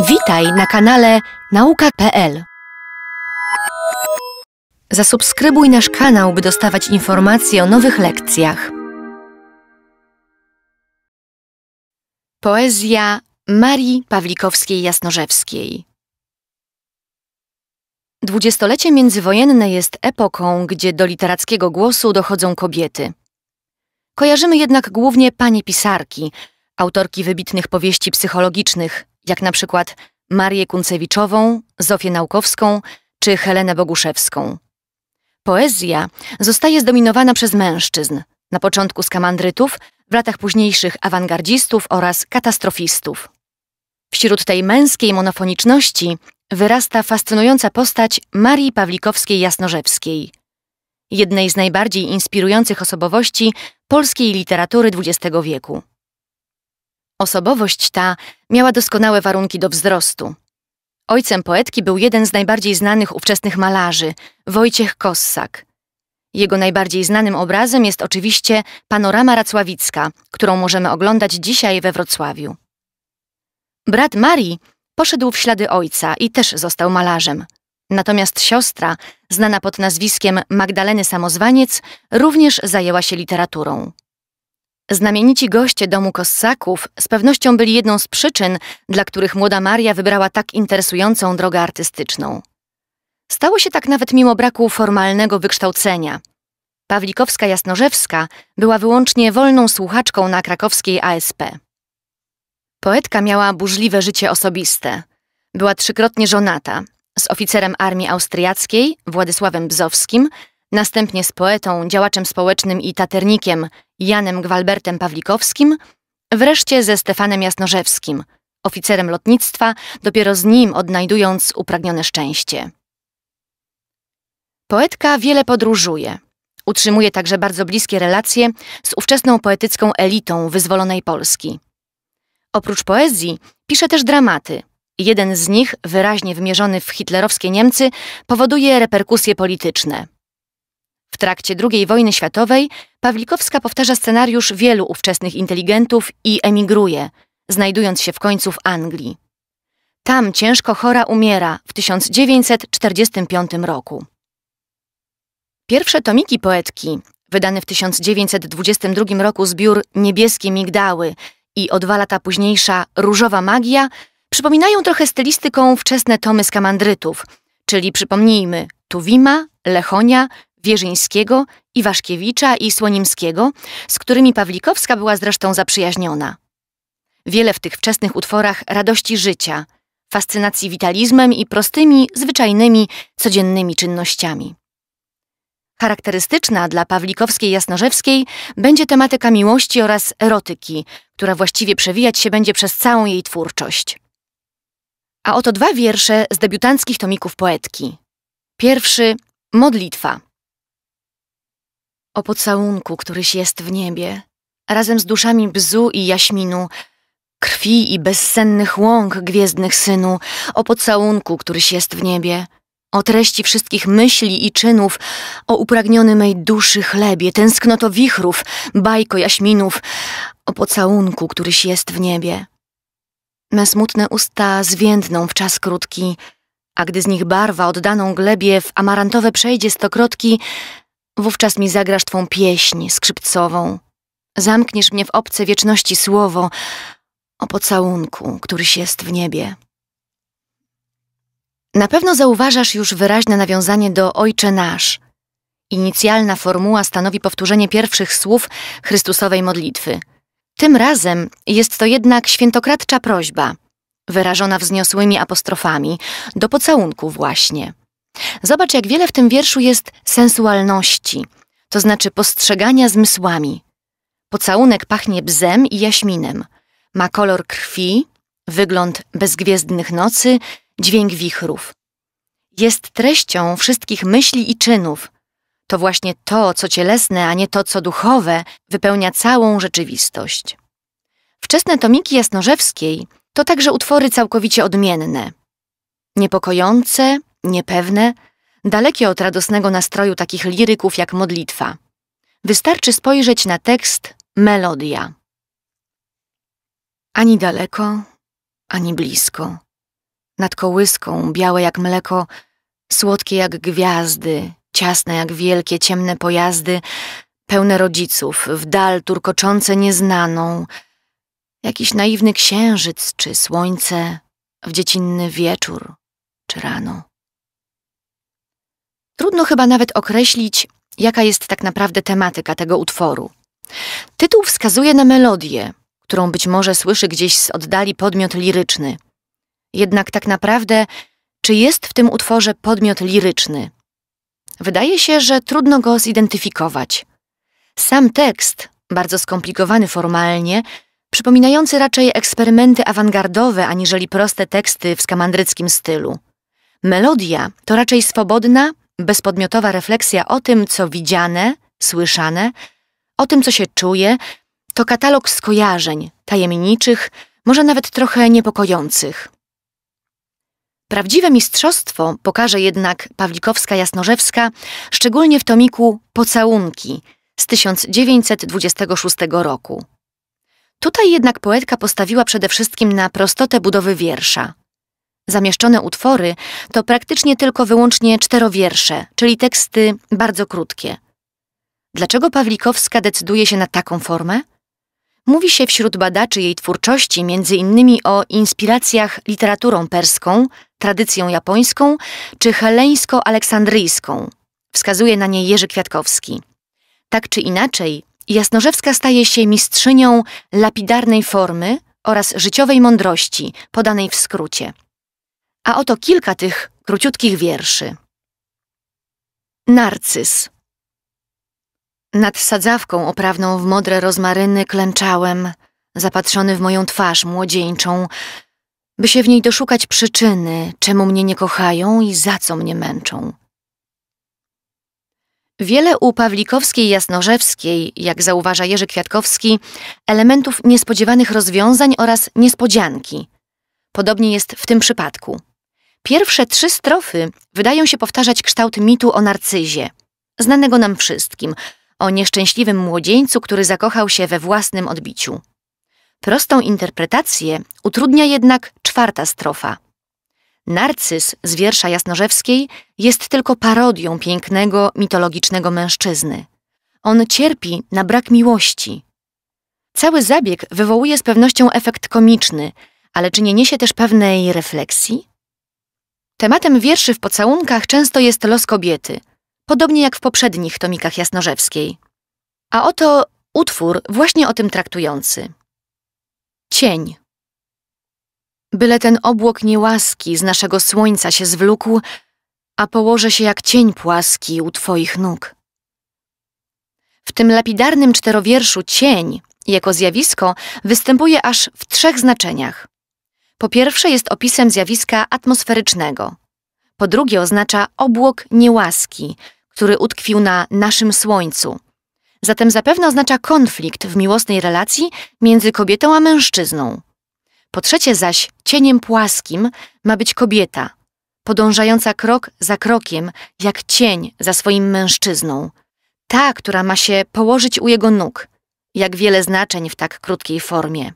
Witaj na kanale nauka.pl. Zasubskrybuj nasz kanał, by dostawać informacje o nowych lekcjach. Poezja Marii Pawlikowskiej-Jasnorzewskiej Dwudziestolecie międzywojenne jest epoką, gdzie do literackiego głosu dochodzą kobiety. Kojarzymy jednak głównie panie pisarki, autorki wybitnych powieści psychologicznych, jak na przykład Marię Kuncewiczową, Zofię Naukowską czy Helenę Boguszewską. Poezja zostaje zdominowana przez mężczyzn, na początku skamandrytów, w latach późniejszych awangardzistów oraz katastrofistów. Wśród tej męskiej monofoniczności wyrasta fascynująca postać Marii Pawlikowskiej-Jasnorzewskiej, jednej z najbardziej inspirujących osobowości polskiej literatury XX wieku. Osobowość ta miała doskonałe warunki do wzrostu. Ojcem poetki był jeden z najbardziej znanych ówczesnych malarzy, Wojciech Kossak. Jego najbardziej znanym obrazem jest oczywiście panorama racławicka, którą możemy oglądać dzisiaj we Wrocławiu. Brat Marii poszedł w ślady ojca i też został malarzem. Natomiast siostra, znana pod nazwiskiem Magdaleny Samozwaniec, również zajęła się literaturą. Znamienici goście domu Kossaków z pewnością byli jedną z przyczyn, dla których młoda Maria wybrała tak interesującą drogę artystyczną. Stało się tak nawet mimo braku formalnego wykształcenia. Pawlikowska-Jasnorzewska była wyłącznie wolną słuchaczką na krakowskiej ASP. Poetka miała burzliwe życie osobiste. Była trzykrotnie żonata z oficerem armii austriackiej Władysławem Bzowskim, następnie z poetą, działaczem społecznym i taternikiem Janem Gwalbertem Pawlikowskim, wreszcie ze Stefanem Jasnorzewskim, oficerem lotnictwa, dopiero z nim odnajdując upragnione szczęście. Poetka wiele podróżuje. Utrzymuje także bardzo bliskie relacje z ówczesną poetycką elitą wyzwolonej Polski. Oprócz poezji pisze też dramaty. Jeden z nich, wyraźnie wymierzony w hitlerowskie Niemcy, powoduje reperkusje polityczne. W trakcie II wojny światowej Pawlikowska powtarza scenariusz wielu ówczesnych inteligentów i emigruje, znajdując się w końcu w Anglii. Tam ciężko chora umiera w 1945 roku. Pierwsze tomiki poetki, wydany w 1922 roku zbiór Niebieskie Migdały i o dwa lata późniejsza Różowa Magia, przypominają trochę stylistyką wczesne tomy skamandrytów, czyli przypomnijmy Tuwima, Lechonia Wierzyńskiego, Iwaszkiewicza i Słonimskiego, z którymi Pawlikowska była zresztą zaprzyjaźniona. Wiele w tych wczesnych utworach radości życia, fascynacji witalizmem i prostymi, zwyczajnymi, codziennymi czynnościami. Charakterystyczna dla Pawlikowskiej Jasnorzewskiej będzie tematyka miłości oraz erotyki, która właściwie przewijać się będzie przez całą jej twórczość. A oto dwa wiersze z debiutanckich tomików poetki. Pierwszy Modlitwa o pocałunku, któryś jest w niebie, razem z duszami bzu i jaśminu, krwi i bezsennych łąk gwiezdnych synu, o pocałunku, któryś jest w niebie, o treści wszystkich myśli i czynów, o upragniony mej duszy chlebie, tęsknoto wichrów, bajko jaśminów, o pocałunku, któryś jest w niebie. Me smutne usta zwiędną w czas krótki, a gdy z nich barwa oddaną glebie w amarantowe przejdzie stokrotki, Wówczas mi zagrasz twą pieśń skrzypcową. Zamkniesz mnie w obce wieczności słowo o pocałunku, któryś jest w niebie. Na pewno zauważasz już wyraźne nawiązanie do Ojcze Nasz. Inicjalna formuła stanowi powtórzenie pierwszych słów Chrystusowej modlitwy. Tym razem jest to jednak świętokradcza prośba, wyrażona wzniosłymi apostrofami, do pocałunku właśnie. Zobacz, jak wiele w tym wierszu jest sensualności, to znaczy postrzegania zmysłami. Pocałunek pachnie bzem i jaśminem. Ma kolor krwi, wygląd bezgwiezdnych nocy, dźwięk wichrów. Jest treścią wszystkich myśli i czynów. To właśnie to, co cielesne, a nie to, co duchowe, wypełnia całą rzeczywistość. Wczesne tomiki Jasnorzewskiej to także utwory całkowicie odmienne. Niepokojące, niepewne, dalekie od radosnego nastroju takich liryków jak modlitwa. Wystarczy spojrzeć na tekst melodia. Ani daleko, ani blisko. Nad kołyską, białe jak mleko, słodkie jak gwiazdy, ciasne jak wielkie, ciemne pojazdy, pełne rodziców, w dal turkoczące nieznaną. Jakiś naiwny księżyc czy słońce w dziecinny wieczór czy rano. Trudno chyba nawet określić, jaka jest tak naprawdę tematyka tego utworu. Tytuł wskazuje na melodię, którą być może słyszy gdzieś z oddali podmiot liryczny. Jednak tak naprawdę, czy jest w tym utworze podmiot liryczny? Wydaje się, że trudno go zidentyfikować. Sam tekst, bardzo skomplikowany formalnie, przypominający raczej eksperymenty awangardowe aniżeli proste teksty w skamandryckim stylu. Melodia to raczej swobodna, bezpodmiotowa refleksja o tym, co widziane, słyszane, o tym, co się czuje, to katalog skojarzeń, tajemniczych, może nawet trochę niepokojących. Prawdziwe mistrzostwo pokaże jednak Pawlikowska-Jasnorzewska, szczególnie w tomiku Pocałunki z 1926 roku. Tutaj jednak poetka postawiła przede wszystkim na prostotę budowy wiersza – Zamieszczone utwory to praktycznie tylko wyłącznie czterowiersze, czyli teksty bardzo krótkie. Dlaczego Pawlikowska decyduje się na taką formę? Mówi się wśród badaczy jej twórczości między innymi o inspiracjach literaturą perską, tradycją japońską czy heleńsko-aleksandryjską. Wskazuje na nie Jerzy Kwiatkowski. Tak czy inaczej, Jasnorzewska staje się mistrzynią lapidarnej formy oraz życiowej mądrości, podanej w skrócie. A oto kilka tych króciutkich wierszy. Narcyz. Nad sadzawką oprawną w modre rozmaryny klęczałem, zapatrzony w moją twarz młodzieńczą, by się w niej doszukać przyczyny, czemu mnie nie kochają i za co mnie męczą. Wiele u Pawlikowskiej Jasnorzewskiej, jak zauważa Jerzy Kwiatkowski, elementów niespodziewanych rozwiązań oraz niespodzianki. Podobnie jest w tym przypadku. Pierwsze trzy strofy wydają się powtarzać kształt mitu o narcyzie, znanego nam wszystkim, o nieszczęśliwym młodzieńcu, który zakochał się we własnym odbiciu. Prostą interpretację utrudnia jednak czwarta strofa. Narcyz z wiersza Jasnorzewskiej jest tylko parodią pięknego, mitologicznego mężczyzny. On cierpi na brak miłości. Cały zabieg wywołuje z pewnością efekt komiczny, ale czy nie niesie też pewnej refleksji? Tematem wierszy w pocałunkach często jest los kobiety, podobnie jak w poprzednich tomikach Jasnorzewskiej. A oto utwór właśnie o tym traktujący. Cień. Byle ten obłok niełaski z naszego słońca się zwlókł, a położę się jak cień płaski u Twoich nóg. W tym lapidarnym czterowierszu cień, jako zjawisko, występuje aż w trzech znaczeniach. Po pierwsze jest opisem zjawiska atmosferycznego. Po drugie oznacza obłok niełaski, który utkwił na naszym słońcu. Zatem zapewne oznacza konflikt w miłosnej relacji między kobietą a mężczyzną. Po trzecie zaś cieniem płaskim ma być kobieta, podążająca krok za krokiem, jak cień za swoim mężczyzną. Ta, która ma się położyć u jego nóg. Jak wiele znaczeń w tak krótkiej formie.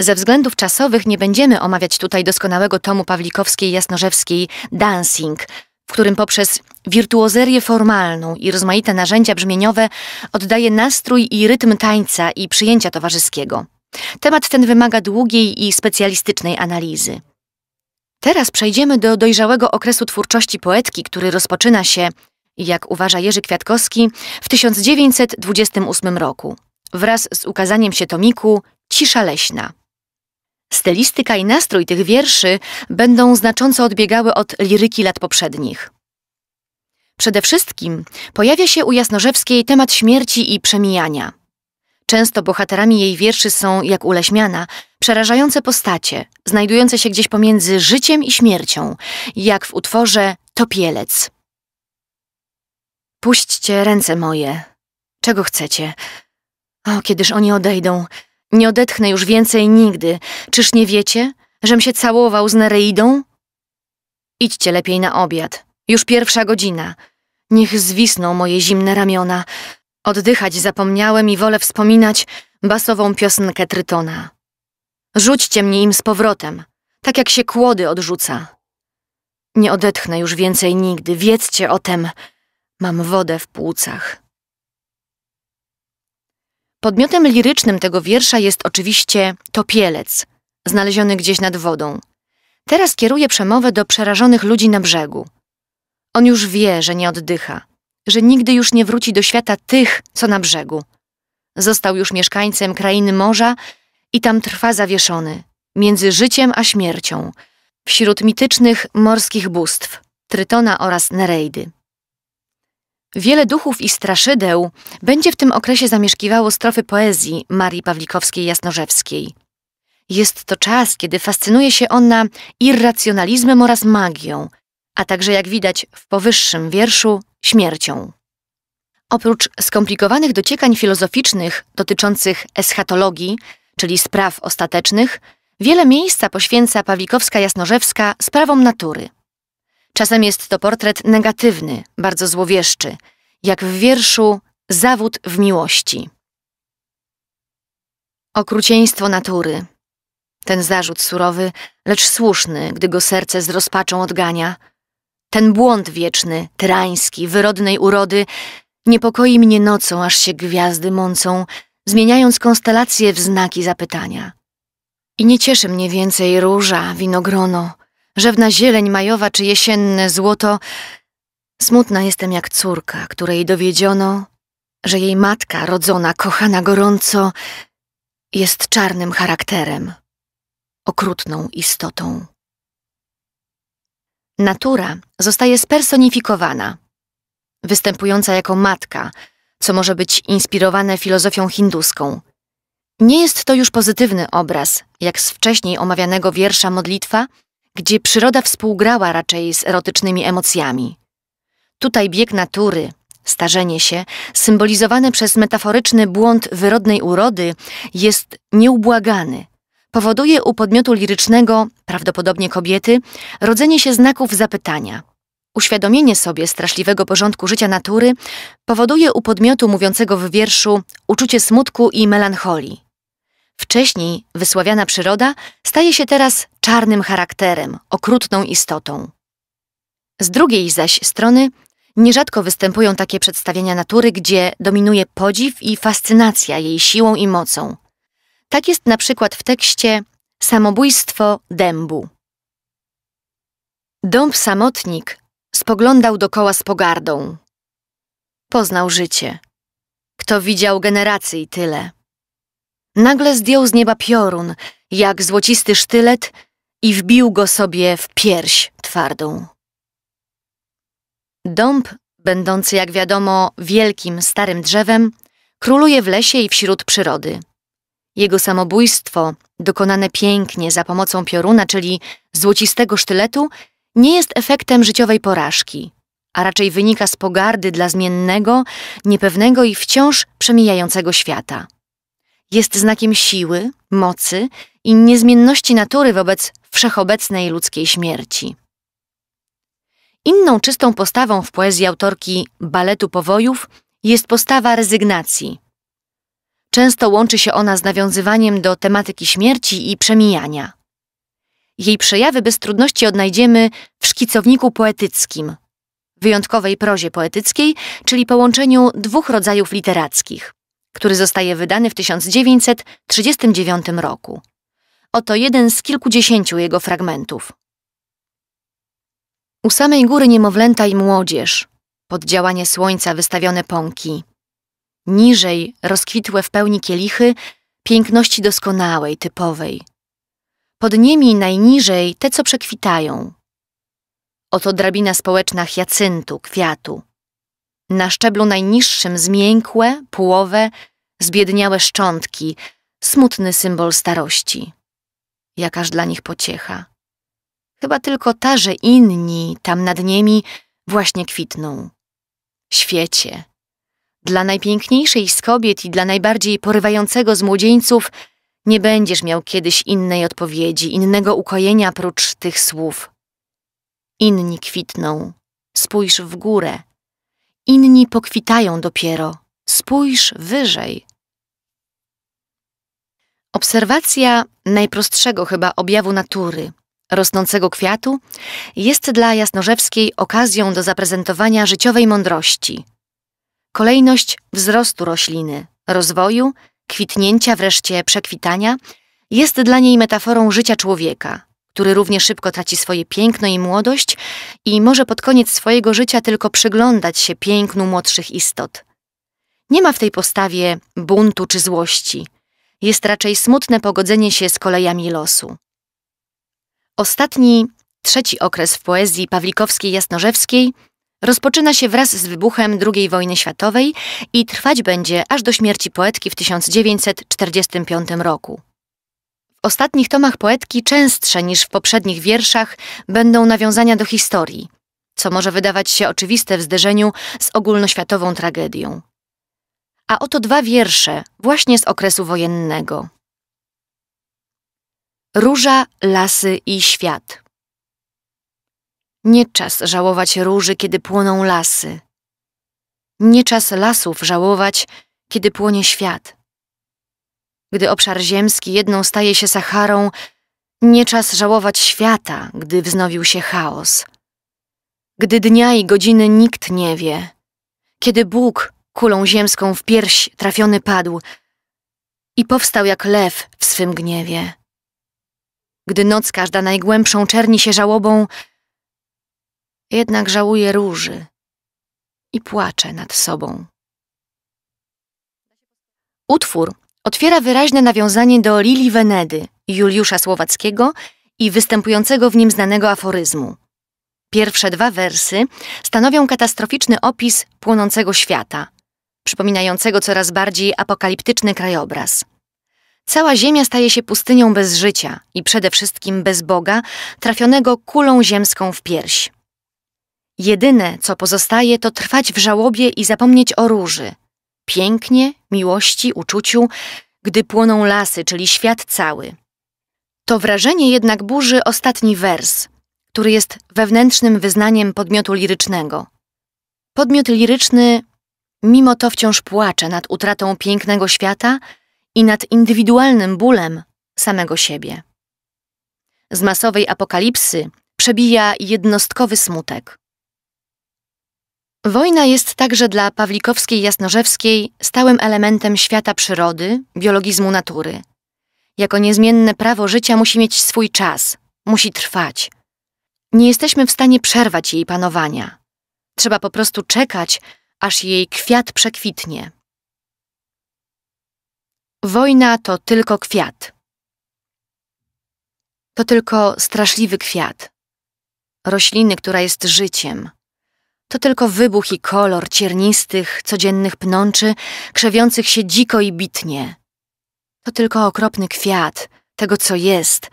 Ze względów czasowych nie będziemy omawiać tutaj doskonałego tomu Pawlikowskiej-Jasnorzewskiej Dancing, w którym poprzez wirtuozerię formalną i rozmaite narzędzia brzmieniowe oddaje nastrój i rytm tańca i przyjęcia towarzyskiego. Temat ten wymaga długiej i specjalistycznej analizy. Teraz przejdziemy do dojrzałego okresu twórczości poetki, który rozpoczyna się, jak uważa Jerzy Kwiatkowski, w 1928 roku, wraz z ukazaniem się tomiku Cisza leśna. Stylistyka i nastrój tych wierszy będą znacząco odbiegały od liryki lat poprzednich. Przede wszystkim pojawia się u Jasnorzewskiej temat śmierci i przemijania. Często bohaterami jej wierszy są, jak u Leśmiana, przerażające postacie, znajdujące się gdzieś pomiędzy życiem i śmiercią, jak w utworze Topielec. Puśćcie ręce moje. Czego chcecie? O, kiedyż oni odejdą, nie odetchnę już więcej nigdy. Czyż nie wiecie, żem się całował z Nereidą? Idźcie lepiej na obiad. Już pierwsza godzina. Niech zwisną moje zimne ramiona. Oddychać zapomniałem i wolę wspominać basową piosenkę Trytona. Rzućcie mnie im z powrotem, tak jak się kłody odrzuca. Nie odetchnę już więcej nigdy, wiedzcie o tem. Mam wodę w płucach. Podmiotem lirycznym tego wiersza jest oczywiście topielec, znaleziony gdzieś nad wodą. Teraz kieruje przemowę do przerażonych ludzi na brzegu. On już wie, że nie oddycha, że nigdy już nie wróci do świata tych, co na brzegu. Został już mieszkańcem krainy morza i tam trwa zawieszony, między życiem a śmiercią, wśród mitycznych morskich bóstw, Trytona oraz Nereidy. Wiele duchów i straszydeł będzie w tym okresie zamieszkiwało strofy poezji Marii Pawlikowskiej-Jasnorzewskiej. Jest to czas, kiedy fascynuje się ona irracjonalizmem oraz magią, a także jak widać w powyższym wierszu śmiercią. Oprócz skomplikowanych dociekań filozoficznych dotyczących eschatologii, czyli spraw ostatecznych, wiele miejsca poświęca Pawlikowska-Jasnorzewska sprawom natury. Czasem jest to portret negatywny, bardzo złowieszczy, jak w wierszu Zawód w miłości. Okrucieństwo natury. Ten zarzut surowy, lecz słuszny, gdy go serce z rozpaczą odgania. Ten błąd wieczny, tyrański, wyrodnej urody, niepokoi mnie nocą, aż się gwiazdy mącą, zmieniając konstelacje w znaki zapytania. I nie cieszy mnie więcej róża, winogrono, rzewna zieleń majowa czy jesienne złoto. Smutna jestem jak córka, której dowiedziono, że jej matka rodzona, kochana gorąco, jest czarnym charakterem, okrutną istotą. Natura zostaje spersonifikowana, występująca jako matka, co może być inspirowane filozofią hinduską. Nie jest to już pozytywny obraz, jak z wcześniej omawianego wiersza modlitwa, gdzie przyroda współgrała raczej z erotycznymi emocjami. Tutaj bieg natury, starzenie się, symbolizowane przez metaforyczny błąd wyrodnej urody, jest nieubłagany. Powoduje u podmiotu lirycznego, prawdopodobnie kobiety, rodzenie się znaków zapytania. Uświadomienie sobie straszliwego porządku życia natury powoduje u podmiotu mówiącego w wierszu uczucie smutku i melancholii. Wcześniej wysławiana przyroda staje się teraz czarnym charakterem, okrutną istotą. Z drugiej zaś strony nierzadko występują takie przedstawienia natury, gdzie dominuje podziw i fascynacja jej siłą i mocą. Tak jest na przykład w tekście Samobójstwo dębu. Dąb samotnik spoglądał dokoła z pogardą. Poznał życie. Kto widział generacji tyle. Nagle zdjął z nieba piorun, jak złocisty sztylet, i wbił go sobie w pierś twardą. Dąb, będący jak wiadomo wielkim, starym drzewem, króluje w lesie i wśród przyrody. Jego samobójstwo, dokonane pięknie za pomocą pioruna, czyli złocistego sztyletu, nie jest efektem życiowej porażki, a raczej wynika z pogardy dla zmiennego, niepewnego i wciąż przemijającego świata jest znakiem siły, mocy i niezmienności natury wobec wszechobecnej ludzkiej śmierci. Inną czystą postawą w poezji autorki baletu powojów jest postawa rezygnacji. Często łączy się ona z nawiązywaniem do tematyki śmierci i przemijania. Jej przejawy bez trudności odnajdziemy w szkicowniku poetyckim, wyjątkowej prozie poetyckiej, czyli połączeniu dwóch rodzajów literackich który zostaje wydany w 1939 roku. Oto jeden z kilkudziesięciu jego fragmentów. U samej góry niemowlęta i młodzież, pod działanie słońca wystawione pąki. Niżej rozkwitłe w pełni kielichy piękności doskonałej, typowej. Pod nimi najniżej te, co przekwitają. Oto drabina społeczna hiacyntu, kwiatu. Na szczeblu najniższym zmiękłe, półowe, zbiedniałe szczątki, smutny symbol starości. Jakaż dla nich pociecha. Chyba tylko ta, że inni tam nad nimi właśnie kwitną. Świecie. Dla najpiękniejszej z kobiet i dla najbardziej porywającego z młodzieńców nie będziesz miał kiedyś innej odpowiedzi, innego ukojenia prócz tych słów. Inni kwitną. Spójrz w górę inni pokwitają dopiero. Spójrz wyżej. Obserwacja najprostszego chyba objawu natury, rosnącego kwiatu, jest dla Jasnorzewskiej okazją do zaprezentowania życiowej mądrości. Kolejność wzrostu rośliny, rozwoju, kwitnięcia, wreszcie przekwitania, jest dla niej metaforą życia człowieka, który równie szybko traci swoje piękno i młodość i może pod koniec swojego życia tylko przyglądać się pięknu młodszych istot. Nie ma w tej postawie buntu czy złości. Jest raczej smutne pogodzenie się z kolejami losu. Ostatni, trzeci okres w poezji Pawlikowskiej-Jasnorzewskiej rozpoczyna się wraz z wybuchem II wojny światowej i trwać będzie aż do śmierci poetki w 1945 roku ostatnich tomach poetki częstsze niż w poprzednich wierszach będą nawiązania do historii, co może wydawać się oczywiste w zderzeniu z ogólnoświatową tragedią. A oto dwa wiersze właśnie z okresu wojennego. Róża, lasy i świat. Nie czas żałować róży, kiedy płoną lasy. Nie czas lasów żałować, kiedy płonie świat gdy obszar ziemski jedną staje się Saharą, nie czas żałować świata, gdy wznowił się chaos. Gdy dnia i godziny nikt nie wie, kiedy Bóg kulą ziemską w pierś trafiony padł i powstał jak lew w swym gniewie. Gdy noc każda najgłębszą czerni się żałobą, jednak żałuje róży i płacze nad sobą. Utwór otwiera wyraźne nawiązanie do Lili Venedy, Juliusza Słowackiego i występującego w nim znanego aforyzmu. Pierwsze dwa wersy stanowią katastroficzny opis płonącego świata, przypominającego coraz bardziej apokaliptyczny krajobraz. Cała Ziemia staje się pustynią bez życia i przede wszystkim bez Boga, trafionego kulą ziemską w pierś. Jedyne, co pozostaje, to trwać w żałobie i zapomnieć o róży, pięknie, miłości, uczuciu, gdy płoną lasy, czyli świat cały. To wrażenie jednak burzy ostatni wers, który jest wewnętrznym wyznaniem podmiotu lirycznego. Podmiot liryczny mimo to wciąż płacze nad utratą pięknego świata i nad indywidualnym bólem samego siebie. Z masowej apokalipsy przebija jednostkowy smutek. Wojna jest także dla Pawlikowskiej Jasnorzewskiej stałym elementem świata przyrody, biologizmu natury. Jako niezmienne prawo życia musi mieć swój czas, musi trwać. Nie jesteśmy w stanie przerwać jej panowania. Trzeba po prostu czekać, aż jej kwiat przekwitnie. Wojna to tylko kwiat. To tylko straszliwy kwiat. Rośliny, która jest życiem to tylko wybuch i kolor ciernistych, codziennych pnączy, krzewiących się dziko i bitnie. To tylko okropny kwiat tego, co jest,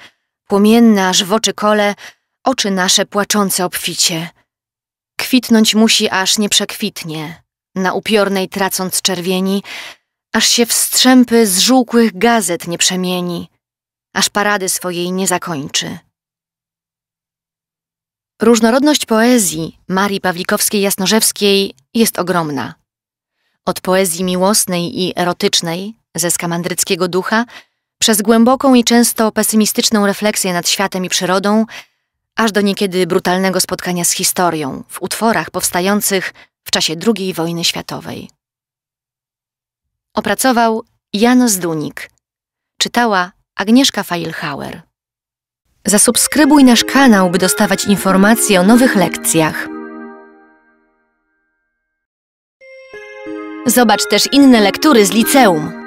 płomienne aż w oczy kole, oczy nasze płaczące obficie. Kwitnąć musi, aż nie przekwitnie, na upiornej tracąc czerwieni, aż się w strzępy żółkłych gazet nie przemieni, aż parady swojej nie zakończy. Różnorodność poezji Marii Pawlikowskiej-Jasnorzewskiej jest ogromna. Od poezji miłosnej i erotycznej, ze skamandryckiego ducha, przez głęboką i często pesymistyczną refleksję nad światem i przyrodą, aż do niekiedy brutalnego spotkania z historią w utworach powstających w czasie II wojny światowej. Opracował Jan Zdunik, czytała Agnieszka Feilhauer. Zasubskrybuj nasz kanał, by dostawać informacje o nowych lekcjach. Zobacz też inne lektury z liceum.